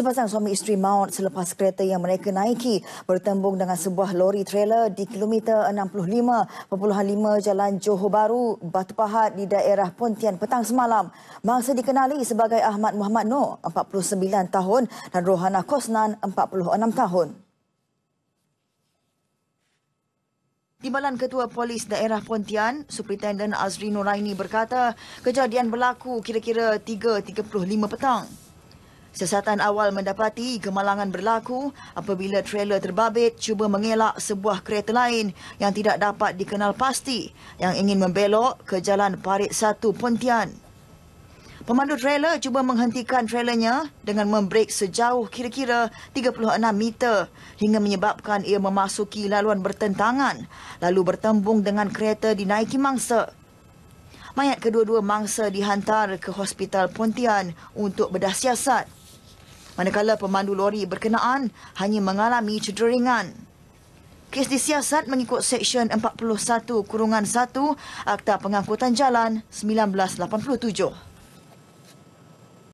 Sepasang suami isteri maut selepas kereta yang mereka naiki bertembung dengan sebuah lori trailer di kilometer 65.5 Jalan Johor Baru, Batu Pahat di daerah Pontian petang semalam. Mangsa dikenali sebagai Ahmad Muhammad Noor, 49 tahun dan Rohana Kosnan, 46 tahun. Timbalan Ketua Polis Daerah Pontian, Superintenden Azri Nuraini berkata, kejadian berlaku kira-kira 3.35 petang. Siasatan awal mendapati kemalangan berlaku apabila trailer terbabit cuba mengelak sebuah kereta lain yang tidak dapat dikenal pasti yang ingin membelok ke jalan Parit Satu Pontian. Pemandu trailer cuba menghentikan trailernya dengan membrek sejauh kira-kira 36 meter hingga menyebabkan ia memasuki laluan bertentangan lalu bertembung dengan kereta dinaiki mangsa. Mayat kedua-dua mangsa dihantar ke Hospital Pontian untuk bedah siasat manakala pemandu lori berkenaan hanya mengalami cedera ringan. Kes disiasat mengikut Seksyen 41 Kurungan 1 Akta Pengangkutan Jalan 1987.